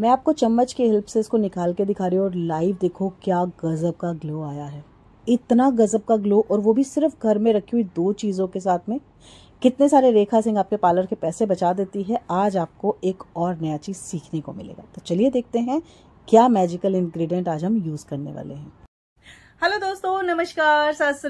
मैं आपको चम्मच की हेल्प से इसको निकाल के दिखा रही हूँ और लाइव देखो क्या गज़ब का ग्लो आया है इतना गज़ब का ग्लो और वो भी सिर्फ घर में रखी हुई दो चीज़ों के साथ में कितने सारे रेखा सिंह आपके पार्लर के पैसे बचा देती है आज आपको एक और नया चीज़ सीखने को मिलेगा तो चलिए देखते हैं क्या मैजिकल इंग्रेडिएंट आज हम यूज़ करने वाले हैं हेलो दोस्तों नमस्कार सत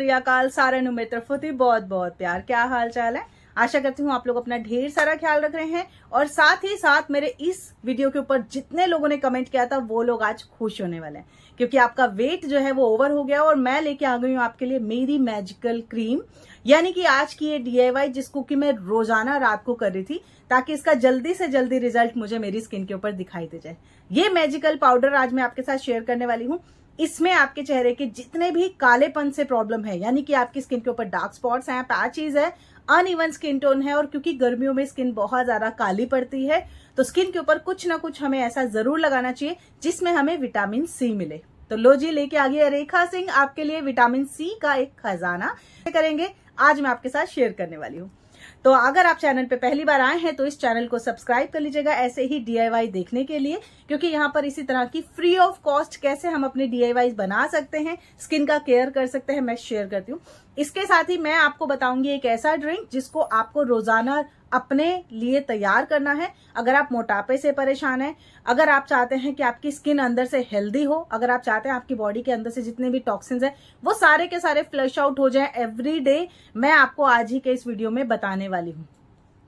सारे नुमे तरफोती बहुत बहुत प्यार क्या हाल चाल है आशा करती हूँ आप लोग अपना ढेर सारा ख्याल रख रहे हैं और साथ ही साथ मेरे इस वीडियो के ऊपर जितने लोगों ने कमेंट किया था वो लोग आज खुश होने वाले हैं क्योंकि आपका वेट जो है वो ओवर हो गया और मैं लेके आ गई हूँ आपके लिए मेरी मैजिकल क्रीम यानी कि आज की ये डीआईवाई जिसको कि मैं रोजाना रात को कर रही थी ताकि इसका जल्दी से जल्दी रिजल्ट मुझे मेरी स्किन के ऊपर दिखाई दे जाए ये मैजिकल पाउडर आज मैं आपके साथ शेयर करने वाली हूँ इसमें आपके चेहरे के जितने भी कालेपन से प्रॉब्लम है यानी कि आपकी स्किन के ऊपर डार्क स्पॉट्स हैं पैचेज है अनइवन स्किन टोन है और क्योंकि गर्मियों में स्किन बहुत ज़्यादा काली पड़ती है तो स्किन के ऊपर कुछ ना कुछ हमें ऐसा ज़रूर लगाना चाहिए जिसमें हमें विटामिन सी मिले तो लो जी लेके आ रेखा सिंह आपके लिए विटामिन सी का एक खजाना करेंगे आज मैं आपके साथ शेयर करने वाली हूँ तो अगर आप चैनल पे पहली बार आए हैं तो इस चैनल को सब्सक्राइब कर लीजिएगा ऐसे ही डीआईवाई देखने के लिए क्योंकि यहाँ पर इसी तरह की फ्री ऑफ कॉस्ट कैसे हम अपने डीआईवाई बना सकते हैं स्किन का केयर कर सकते हैं मैं शेयर करती हूँ इसके साथ ही मैं आपको बताऊंगी एक ऐसा ड्रिंक जिसको आपको रोजाना अपने लिए तैयार करना है अगर आप मोटापे से परेशान हैं अगर आप चाहते हैं कि आपकी स्किन अंदर से हेल्दी हो अगर आप चाहते हैं आपकी बॉडी के अंदर से जितने भी टॉक्सिन्स हैं वो सारे के सारे फ्लश आउट हो जाए एवरी डे मैं आपको आज ही के इस वीडियो में बताने वाली हूँ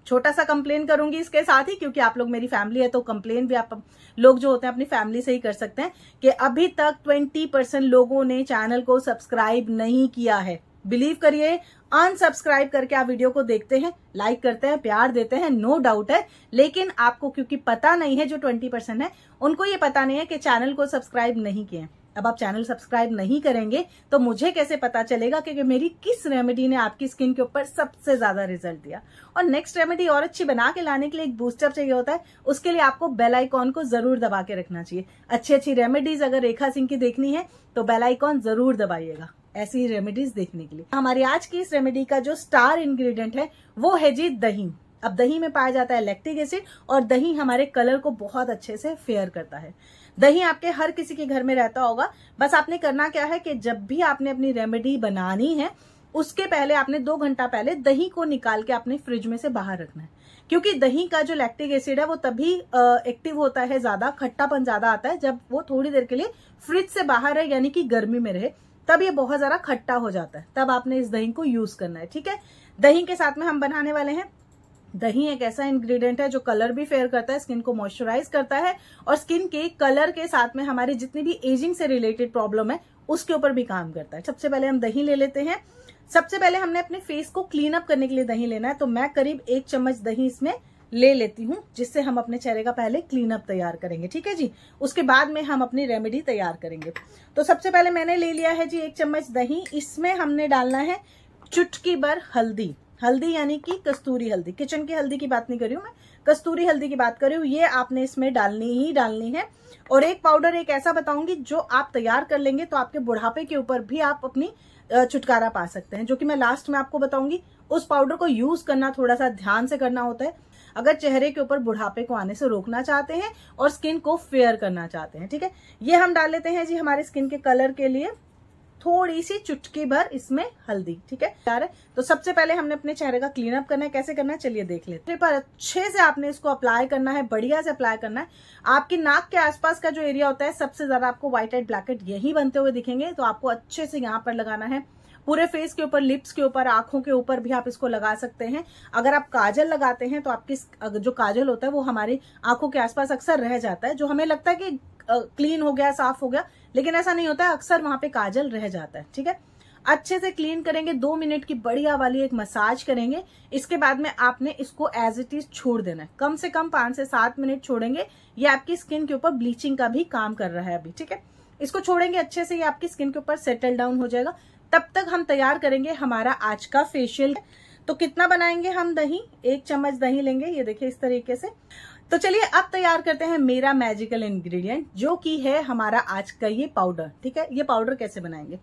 छोटा सा कंप्लेन करूंगी इसके साथ ही क्योंकि आप लोग मेरी फैमिली है तो कंप्लेन भी आप लोग जो होते हैं अपनी फैमिली से ही कर सकते हैं कि अभी तक 20 परसेंट लोगों ने चैनल को सब्सक्राइब नहीं किया है बिलीव करिए अनसब्सक्राइब करके आप वीडियो को देखते हैं लाइक करते हैं प्यार देते हैं नो डाउट है लेकिन आपको क्योंकि पता नहीं है जो ट्वेंटी परसेंट है उनको ये पता नहीं है कि चैनल को सब्सक्राइब नहीं किए अब आप चैनल सब्सक्राइब नहीं करेंगे तो मुझे कैसे पता चलेगा कि मेरी किस रेमेडी ने आपकी स्किन के ऊपर सबसे ज्यादा रिजल्ट दिया और नेक्स्ट रेमेडी और अच्छी बना के लाने के लिए एक बूस्टर चाहिए होता है उसके लिए आपको बेल आइकॉन को जरूर दबा के रखना चाहिए अच्छी अच्छी रेमेडीज अगर रेखा सिंह की देखनी है तो बेलाइकॉन जरूर दबाइएगा ऐसी रेमेडीज देखने के लिए हमारी आज की इस रेमेडी का जो स्टार इंग्रेडिएंट है वो है जी दही अब दही में पाया जाता है लैक्टिक एसिड और दही हमारे कलर को बहुत अच्छे से फेयर करता है दही आपके हर किसी के घर में रहता होगा बस आपने करना क्या है कि जब भी आपने अपनी रेमेडी बनानी है उसके पहले आपने दो घंटा पहले दही को निकाल के अपने फ्रिज में से बाहर रखना है क्योंकि दही का जो लैक्टिक एसिड है वो तभी एक्टिव होता है ज्यादा खट्टापन ज्यादा आता है जब वो थोड़ी देर के लिए फ्रिज से बाहर है यानी कि गर्मी में रहे तब ये बहुत ज्यादा खट्टा हो जाता है तब आपने इस दही को यूज़ करना है ठीक है दही के साथ में हम बनाने वाले हैं दही एक ऐसा इंग्रेडिएंट है जो कलर भी फेयर करता है स्किन को मॉइस्चराइज करता है और स्किन के कलर के साथ में हमारी जितनी भी एजिंग से रिलेटेड प्रॉब्लम है उसके ऊपर भी काम करता है सबसे पहले हम दही ले लेते हैं सबसे पहले हमने अपने फेस को क्लीन अप करने के लिए दही लेना है तो मैं करीब एक चम्मच दही इसमें ले लेती हूँ जिससे हम अपने चेहरे का पहले क्लीन अप तैयार करेंगे ठीक है जी उसके बाद में हम अपनी रेमेडी तैयार करेंगे तो सबसे पहले मैंने ले लिया है जी एक चम्मच दही इसमें हमने डालना है चुटकी भर हल्दी हल्दी यानी कि कस्तूरी हल्दी किचन की हल्दी की बात नहीं कर रही हूँ मैं कस्तूरी हल्दी की बात कर रही हूँ ये आपने इसमें डालनी ही डालनी है और एक पाउडर एक ऐसा बताऊंगी जो आप तैयार कर लेंगे तो आपके बुढ़ापे के ऊपर भी आप अपनी छुटकारा पा सकते हैं जो कि मैं लास्ट में आपको बताऊंगी उस पाउडर को यूज करना थोड़ा सा ध्यान से करना होता है अगर चेहरे के ऊपर बुढ़ापे को आने से रोकना चाहते हैं और स्किन को फेयर करना चाहते हैं ठीक है ये हम डाल लेते हैं जी हमारे स्किन के कलर के लिए थोड़ी सी चुटकी भर इसमें हल्दी ठीक है यार तो सबसे पहले हमने अपने चेहरे का क्लीन अप करना है कैसे करना है चलिए देख लेते हैं पर अच्छे से आपने इसको अप्लाई करना है बढ़िया से अप्लाई करना है आपकी नाक के आसपास का जो एरिया होता है सबसे ज्यादा आपको व्हाइट एड ब्लैक यही बनते हुए दिखेंगे तो आपको अच्छे से यहाँ पर लगाना है पूरे फेस के ऊपर लिप्स के ऊपर आंखों के ऊपर भी आप इसको लगा सकते हैं अगर आप काजल लगाते हैं तो आपकी जो काजल होता है वो हमारी आंखों के आसपास अक्सर रह जाता है जो हमें लगता है कि क्लीन हो गया साफ हो गया लेकिन ऐसा नहीं होता है अक्सर वहां पे काजल रह जाता है ठीक है अच्छे से क्लीन करेंगे दो मिनट की बढ़िया वाली एक मसाज करेंगे इसके बाद में आपने इसको एज इट इज छोड़ देना है कम से कम पांच से सात मिनट छोड़ेंगे ये आपकी स्किन के ऊपर ब्लीचिंग का भी काम कर रहा है अभी ठीक है इसको छोड़ेंगे अच्छे से ये आपकी स्किन के ऊपर सेटल डाउन हो जाएगा तब तक हम तैयार करेंगे हमारा आज का फेशियल तो कितना बनाएंगे हम दही एक चम्मच दही लेंगे ये देखिए इस तरीके से तो चलिए अब तैयार करते हैं मेरा मैजिकल इंग्रेडिएंट जो कि है हमारा आज का ये पाउडर ठीक है ये पाउडर कैसे बनाएंगे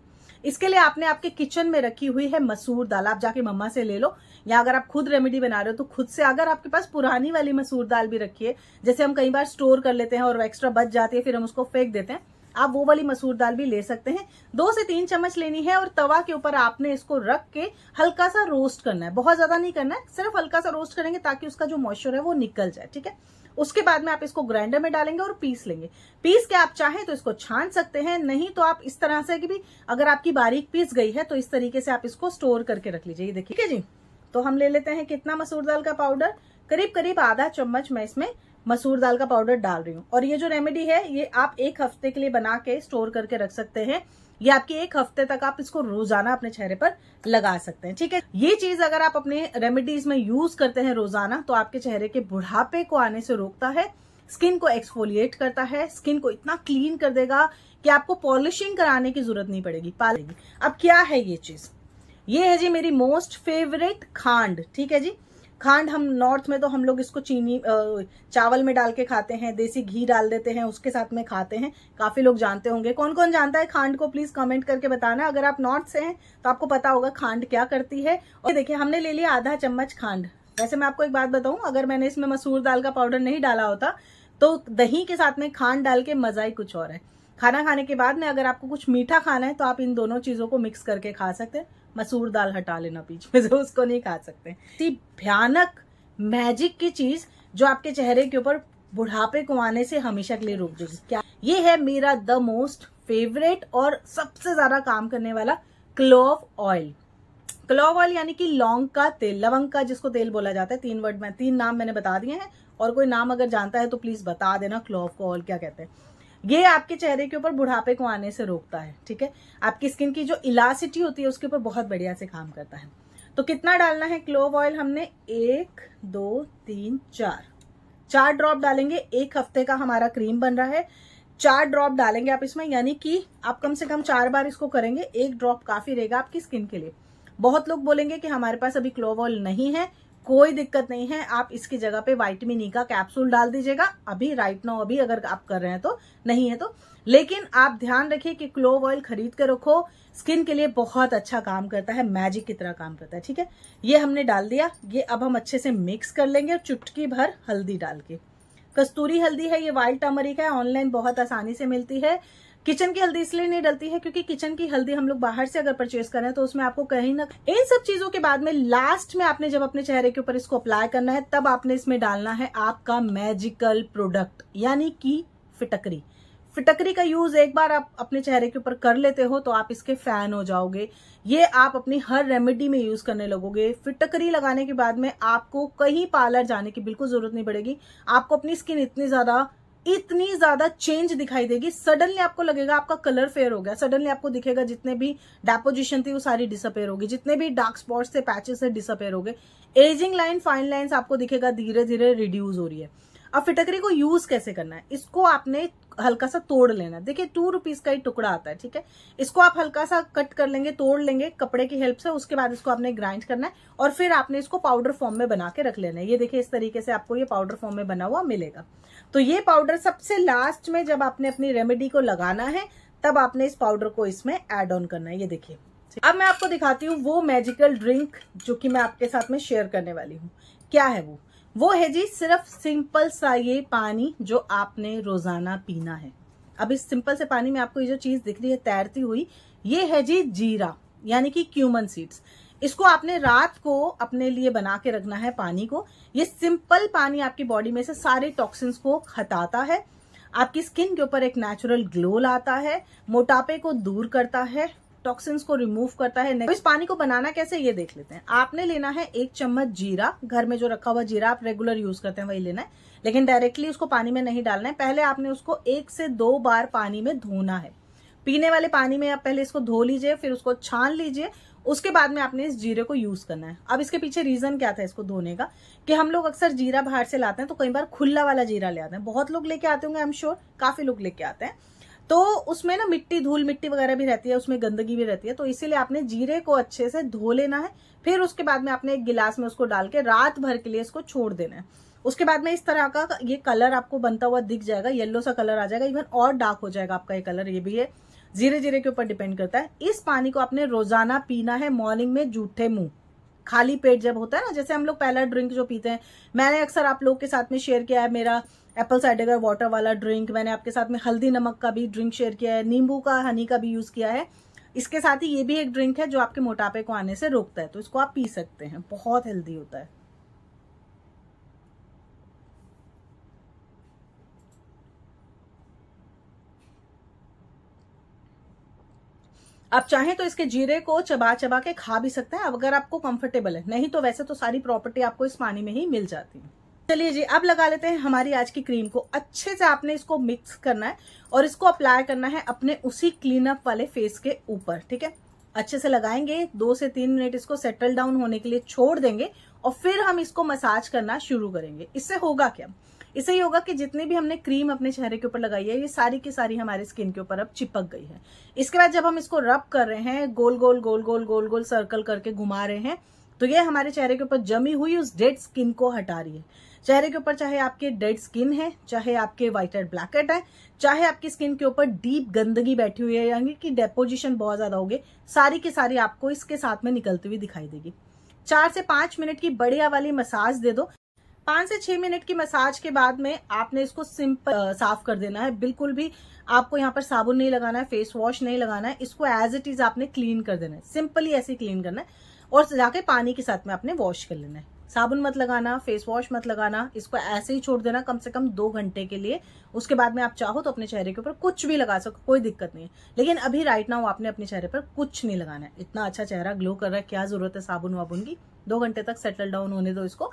इसके लिए आपने आपके किचन में रखी हुई है मसूर दाल आप जाके मम्मा से ले लो या अगर आप खुद रेमेडी बना रहे हो तो खुद से अगर आपके पास पुरानी वाली मसूर दाल भी रखी है जैसे हम कई बार स्टोर कर लेते हैं और एक्स्ट्रा बच जाती है फिर हम उसको फेंक देते हैं आप वो वाली मसूर दाल भी ले सकते हैं दो से तीन चम्मच लेनी है और तवा के ऊपर आपने इसको रख के हल्का सा रोस्ट करना है बहुत ज्यादा नहीं करना है सिर्फ हल्का सा रोस्ट करेंगे ताकि उसका जो मॉइस्चर है वो निकल जाए ठीक है उसके बाद में आप इसको ग्राइंडर में डालेंगे और पीस लेंगे पीस के आप चाहें तो इसको छान सकते हैं नहीं तो आप इस तरह से कि भी अगर आपकी बारीक पीस गई है तो इस तरीके से आप इसको स्टोर करके रख लीजिए देखिए जी तो हम ले लेते हैं कितना मसूर दाल का पाउडर करीब करीब आधा चम्मच मैं इसमें मसूर दाल का पाउडर डाल रही हूँ और ये जो रेमेडी है ये आप एक हफ्ते के लिए बना के स्टोर करके रख सकते हैं ये आपकी एक हफ्ते तक आप इसको रोजाना अपने चेहरे पर लगा सकते हैं ठीक है ये चीज अगर आप अपने रेमेडीज में यूज करते हैं रोजाना तो आपके चेहरे के बुढ़ापे को आने से रोकता है स्किन को एक्सफोलिएट करता है स्किन को इतना क्लीन कर देगा कि आपको पॉलिशिंग कराने की जरूरत नहीं पड़ेगी पालेगी अब क्या है ये चीज ये है जी मेरी मोस्ट फेवरेट खांड ठीक है जी खांड हम नॉर्थ में तो हम लोग इसको चीनी चावल में डाल के खाते हैं देसी घी डाल देते हैं उसके साथ में खाते हैं काफ़ी लोग जानते होंगे कौन कौन जानता है खांड को प्लीज़ कमेंट करके बताना अगर आप नॉर्थ से हैं तो आपको पता होगा खांड क्या करती है और देखिए हमने ले लिया आधा चम्मच खांड वैसे मैं आपको एक बात बताऊं अगर मैंने इसमें मसूर दाल का पाउडर नहीं डाला होता तो दही के साथ में खांड डाल के मज़ा ही कुछ और है खाना खाने के बाद में अगर आपको कुछ मीठा खाना है तो आप इन दोनों चीज़ों को मिक्स करके खा सकते हैं मसूर दाल हटा लेना बीच में से उसको नहीं खा सकते भयानक मैजिक की चीज जो आपके चेहरे के ऊपर बुढ़ापे को आने से हमेशा के लिए रोक देगी क्या ये है मेरा द मोस्ट फेवरेट और सबसे ज्यादा काम करने वाला क्लोव ऑयल क्लोव ऑयल यानी कि लौंग का तेल लवंग का जिसको तेल बोला जाता है तीन वर्ड में तीन नाम मैंने बता दिए हैं और कोई नाम अगर जानता है तो प्लीज बता देना क्लोव का ऑयल क्या कहते हैं ये आपके चेहरे के ऊपर बुढ़ापे को आने से रोकता है ठीक है आपकी स्किन की जो इलासिटी होती है उसके ऊपर बहुत बढ़िया से काम करता है तो कितना डालना है क्लोव ऑयल हमने एक दो तीन चार चार ड्रॉप डालेंगे एक हफ्ते का हमारा क्रीम बन रहा है चार ड्रॉप डालेंगे आप इसमें यानी कि आप कम से कम चार बार इसको करेंगे एक ड्रॉप काफी रहेगा आपकी स्किन के लिए बहुत लोग बोलेंगे कि हमारे पास अभी क्लोव ऑयल नहीं है कोई दिक्कत नहीं है आप इसकी जगह पे वाइटमिन ई e का कैप्सूल डाल दीजिएगा अभी राइट नाउ अभी अगर आप कर रहे हैं तो नहीं है तो लेकिन आप ध्यान रखिए कि क्लोव ऑयल खरीद के रखो स्किन के लिए बहुत अच्छा काम करता है मैजिक की तरह काम करता है ठीक है ये हमने डाल दिया ये अब हम अच्छे से मिक्स कर लेंगे और चुटकी भर हल्दी डाल के कस्तूरी हल्दी है ये वाइल्ड टर्मरिक है ऑनलाइन बहुत आसानी से मिलती है किचन की हल्दी इसलिए नहीं डलती है क्योंकि किचन की हल्दी हम लोग बाहर से अगर परचेज करें तो उसमें आपको कहीं ना इन सब चीजों के बाद में लास्ट में आपने जब अपने चेहरे के ऊपर इसको अप्लाई करना है तब आपने इसमें डालना है आपका मैजिकल प्रोडक्ट यानी कि फिटकरी फिटकरी का यूज एक बार आप अपने चेहरे के ऊपर कर लेते हो तो आप इसके फैन हो जाओगे ये आप अपनी हर रेमेडी में यूज करने लगोगे फिटकरी लगाने के बाद में आपको कहीं पार्लर जाने की बिल्कुल जरूरत नहीं पड़ेगी आपको अपनी स्किन इतनी ज्यादा इतनी ज्यादा चेंज दिखाई देगी सडनली आपको लगेगा आपका कलर फेयर हो गया सडनली आपको दिखेगा जितने भी डेपोजिशन थी वो सारी डिसअपेयर होगी जितने भी डार्क स्पॉट्स थे पैचेस थे डिसअपेयर हो गए एजिंग लाइन फाइन लाइन्स आपको दिखेगा धीरे धीरे रिड्यूज हो रही है अब फिटकरी को यूज कैसे करना है इसको आपने हल्का सा तोड़ लेना देखिए टू रुपीज का ही टुकड़ा आता है ठीक है इसको आप हल्का सा कट कर लेंगे तोड़ लेंगे कपड़े की हेल्प से उसके बाद इसको आपने ग्राइंड करना है और फिर आपने इसको पाउडर फॉर्म में बना के रख लेना है ये देखिए इस तरीके से आपको ये पाउडर फॉर्म में बना हुआ मिलेगा तो ये पाउडर सबसे लास्ट में जब आपने अपनी रेमेडी को लगाना है तब आपने इस पाउडर को इसमें एड ऑन करना है ये देखिए अब मैं आपको दिखाती हूँ वो मैजिकल ड्रिंक जो कि मैं आपके साथ में शेयर करने वाली हूँ क्या है वो वो है जी सिर्फ सिंपल सा ये पानी जो आपने रोजाना पीना है अब इस सिंपल से पानी में आपको ये जो चीज दिख रही है तैरती हुई ये है जी जीरा यानी कि क्यूमन सीड्स इसको आपने रात को अपने लिए बना के रखना है पानी को ये सिंपल पानी आपकी बॉडी में से सारे टॉक्सिन्स को हटाता है आपकी स्किन के ऊपर एक नेचुरल ग्लो लाता है मोटापे को दूर करता है टॉक्सिन्स को रिमूव करता है तो इस पानी को बनाना कैसे ये देख लेते हैं आपने लेना है एक चम्मच जीरा घर में जो रखा हुआ जीरा आप रेगुलर यूज करते हैं वही लेना है लेकिन डायरेक्टली उसको पानी में नहीं डालना है पहले आपने उसको एक से दो बार पानी में धोना है पीने वाले पानी में आप पहले इसको धो लीजिए फिर उसको छान लीजिए उसके बाद में आपने इस जीरे को यूज करना है अब इसके पीछे रीजन क्या था इसको धोने का कि हम लोग अक्सर जीरा बाहर से लाते हैं तो कई बार खुला वाला जीरा ले आते हैं बहुत लोग लेके आते होंगे आई एम श्योर काफी लोग लेके आते हैं तो उसमें ना मिट्टी धूल मिट्टी वगैरह भी रहती है उसमें गंदगी भी रहती है तो इसीलिए आपने जीरे को अच्छे से धो लेना है फिर उसके बाद में आपने एक गिलास में उसको डाल के रात भर के लिए इसको छोड़ देना है उसके बाद में इस तरह का ये कलर आपको बनता हुआ दिख जाएगा येल्लो सा कलर आ जाएगा इवन और डार्क हो जाएगा आपका ये कलर ये भी है जीरे जीरे के ऊपर डिपेंड करता है इस पानी को आपने रोजाना पीना है मॉर्निंग में जूठे मुंह खाली पेट जब होता है ना जैसे हम लोग पहला ड्रिंक जो पीते हैं मैंने अक्सर आप लोग के साथ में शेयर किया है मेरा एप्पल साइडर वाटर वाला ड्रिंक मैंने आपके साथ में हल्दी नमक का भी ड्रिंक शेयर किया है नींबू का हनी का भी यूज़ किया है इसके साथ ही ये भी एक ड्रिंक है जो आपके मोटापे को आने से रोकता है तो इसको आप पी सकते हैं बहुत हेल्दी होता है आप चाहें तो इसके जीरे को चबा चबा के खा भी सकते हैं अगर आपको कंफर्टेबल है नहीं तो वैसे तो सारी प्रॉपर्टी आपको इस पानी में ही मिल जाती है चलिए जी अब लगा लेते हैं हमारी आज की क्रीम को अच्छे से आपने इसको मिक्स करना है और इसको अप्लाई करना है अपने उसी क्लीन अप वाले फेस के ऊपर ठीक है अच्छे से लगाएंगे दो से तीन मिनट इसको सेटल डाउन होने के लिए छोड़ देंगे और फिर हम इसको मसाज करना शुरू करेंगे इससे होगा क्या इससे ये होगा कि जितनी भी हमने क्रीम अपने चेहरे के ऊपर लगाई है ये सारी की सारी हमारे स्किन के ऊपर अब चिपक गई है इसके बाद जब हम इसको रब कर रहे हैं गोल गोल गोल गोल गोल गोल सर्कल करके घुमा रहे हैं तो ये हमारे चेहरे के ऊपर जमी हुई उस डेड स्किन को हटा रही है चेहरे के ऊपर चाहे आपके डेड स्किन है चाहे आपके व्हाइट एंड ब्लैक हेड है चाहे आपकी स्किन के ऊपर डीप गंदगी बैठी हुई है यानी कि डेपोजिशन बहुत ज्यादा होगी सारी की सारी आपको इसके साथ में निकलती हुई दिखाई देगी चार से पांच मिनट की बढ़िया वाली मसाज दे दो पांच से छह मिनट की मसाज के बाद में आपने इसको सिंपल साफ कर देना है बिल्कुल भी आपको यहाँ पर साबुन नहीं लगाना है फेस वॉश नहीं लगाना है इसको एज इट इज आपने क्लीन कर देना है सिंपली ऐसे क्लीन करना है और जाके पानी के साथ में आपने वॉश कर लेना है साबुन मत लगाना फेस वॉश मत लगाना इसको ऐसे ही छोड़ देना कम से कम दो घंटे के लिए उसके बाद में आप चाहो तो अपने चेहरे के ऊपर कुछ भी लगा सको कोई दिक्कत नहीं है लेकिन अभी राइट नाउ आपने अपने चेहरे पर कुछ नहीं लगाना है इतना अच्छा चेहरा ग्लो कर रहा है क्या जरूरत है साबुन वाबुन की दो घंटे तक सेटल डाउन होने दो इसको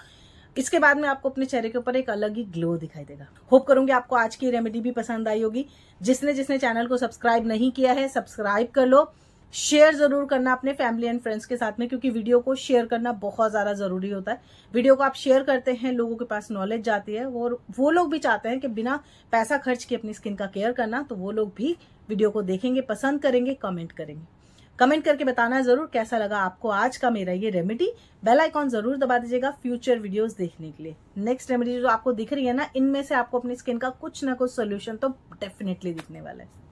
इसके बाद में आपको अपने चेहरे के ऊपर एक अलग ही ग्लो दिखाई देगा होप करूंगी आपको आज की रेमेडी भी पसंद आई होगी जिसने जिसने चैनल को सब्सक्राइब नहीं किया है सब्सक्राइब कर लो शेयर जरूर करना अपने फैमिली एंड फ्रेंड्स के साथ में क्योंकि वीडियो को शेयर करना बहुत ज़्यादा ज़रूरी होता है वीडियो को आप शेयर करते हैं लोगों के पास नॉलेज जाती है और वो लोग भी चाहते हैं कि बिना पैसा खर्च के अपनी स्किन का केयर करना तो वो लोग भी वीडियो को देखेंगे पसंद करेंगे कमेंट करेंगे कमेंट करके बताना जरूर कैसा लगा आपको आज का मेरा ये रेमेडी बेल आइकॉन जरूर दबा दीजिएगा फ्यूचर वीडियोस देखने के लिए नेक्स्ट रेमेडी जो आपको दिख रही है ना इनमें से आपको अपनी स्किन का कुछ ना कुछ सोल्यूशन तो डेफिनेटली दिखने वाला है